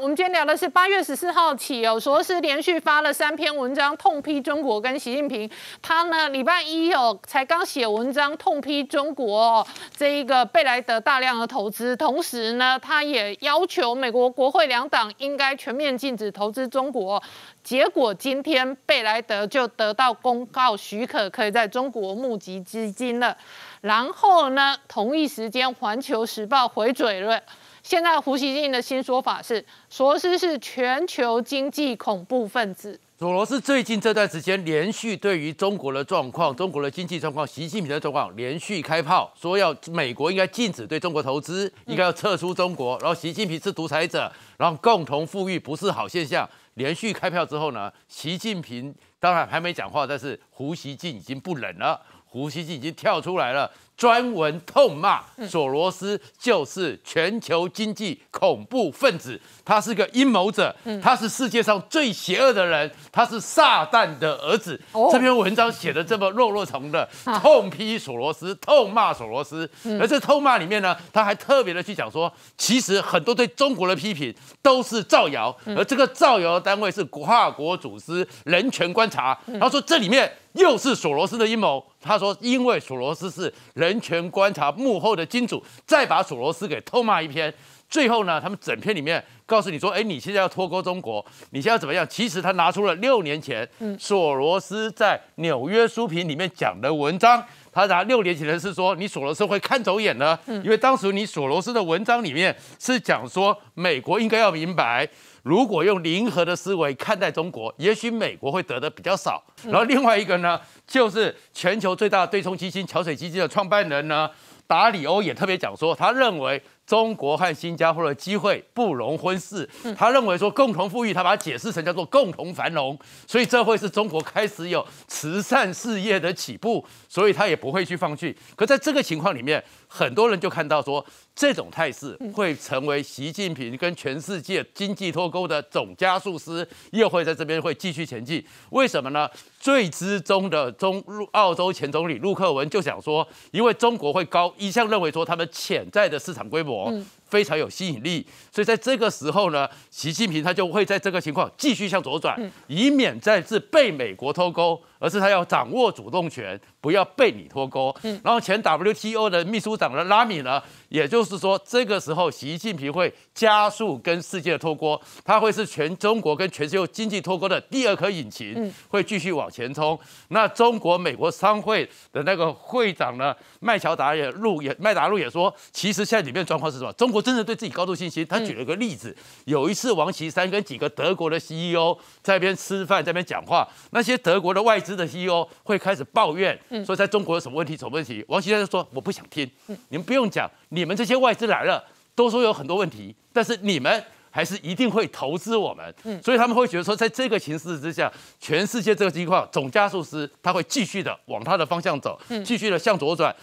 我们今天聊的是八月十四号起哦，说是连续发了三篇文章痛批中国跟习近平。他呢礼拜一有才刚写文章痛批中国这一个贝莱德大量的投资，同时呢他也要求美国国会两党应该全面禁止投资中国。结果今天贝莱德就得到公告许可，可以在中国募集资金了。然后呢同一时间，《环球时报》回嘴了。现在胡锡进的新说法是，索罗斯是全球经济恐怖分子。索罗斯最近这段时间连续对于中国的状况、中国的经济状况、习近平的状况连续开炮，说要美国应该禁止对中国投资，应该要撤出中国。然后习近平是独裁者，然后共同富裕不是好现象。连续开票之后呢，习近平当然还没讲话，但是胡锡进已经不冷了。胡锡进已经跳出来了，专文痛骂索罗斯就是全球经济恐怖分子，他是个阴谋者，他是世界上最邪恶的人，他是撒旦的儿子。这篇文章写的这么弱弱从的，痛批索罗斯，痛骂索罗斯。而这痛骂里面呢，他还特别的去讲说，其实很多对中国的批评都是造谣，而这个造谣单位是跨国组织人权观察。他说这里面。又是索罗斯的阴谋。他说：“因为索罗斯是人权观察幕后的金主，再把索罗斯给偷骂一篇。最后呢，他们整篇里面告诉你说：‘哎，你现在要脱钩中国，你现在怎么样？’其实他拿出了六年前索罗斯在纽约书评里面讲的文章。他拿六年前的是说，你索罗斯会看走眼呢，因为当时你索罗斯的文章里面是讲说，美国应该要明白。”如果用零和的思维看待中国，也许美国会得的比较少。然后另外一个呢，就是全球最大的对冲基金桥水基金的创办人呢，达里欧也特别讲说，他认为中国和新加坡的机会不容忽视。他认为说共同富裕，他把它解释成叫做共同繁荣，所以这会是中国开始有慈善事业的起步，所以他也不会去放弃。可在这个情况里面，很多人就看到说这种态势会成为习近平跟全世界经济脱的总加速师又会在这边会继续前进，为什么呢？最之中的中澳洲前总理陆克文就想说，因为中国会高，一向认为说他们潜在的市场规模。非常有吸引力，所以在这个时候呢，习近平他就会在这个情况继续向左转，以免再次被美国脱钩，而是他要掌握主动权，不要被你脱钩。嗯，然后前 WTO 的秘书长的拉米呢，也就是说，这个时候习近平会加速跟世界的脱钩，他会是全中国跟全球经济脱钩的第二颗引擎，会继续往前冲。那中国美国商会的那个会长呢，麦乔达也路也麦达路也说，其实现在里面状况是什么？中国。真的对自己高度信心。他举了个例子，有一次王岐山跟几个德国的 CEO 在一边吃饭，在一边讲话。那些德国的外资的 CEO 会开始抱怨，说在中国有什么问题什么问题。王岐山就说：“我不想听，你们不用讲。你们这些外资来了，都说有很多问题，但是你们还是一定会投资我们。所以他们会觉得说，在这个形势之下，全世界这个情况，总加速师他会继续的往他的方向走，继续的向左转。”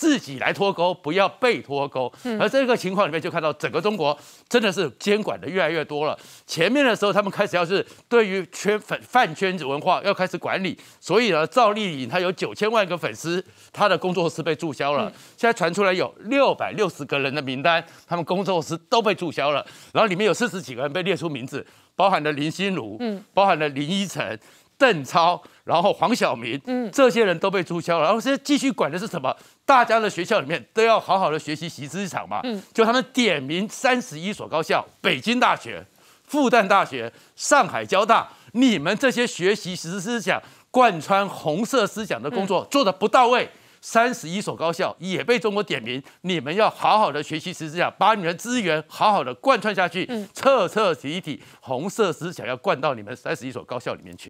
自己来脱钩，不要被脱钩。而这个情况里面，就看到整个中国真的是监管的越来越多了。前面的时候，他们开始要是对于圈粉饭圈子文化要开始管理，所以呢，赵丽颖她有九千万个粉丝，她的工作室被注销了。现在传出来有六百六十个人的名单，他们工作室都被注销了。然后里面有四十几个人被列出名字，包含了林心如，嗯，包含了林依晨、邓超，然后黄晓明，嗯，这些人都被注销了。然后现在继续管的是什么？大家的学校里面都要好好的学习习思想嘛，嗯，就他们点名三十一所高校，北京大学、复旦大学、上海交大，你们这些学习习思想、贯穿红色思想的工作做的不到位，三十一所高校也被中国点名，你们要好好的学习习思想，把你们资源好好的贯穿下去，彻彻底底红色思想要灌到你们三十一所高校里面去。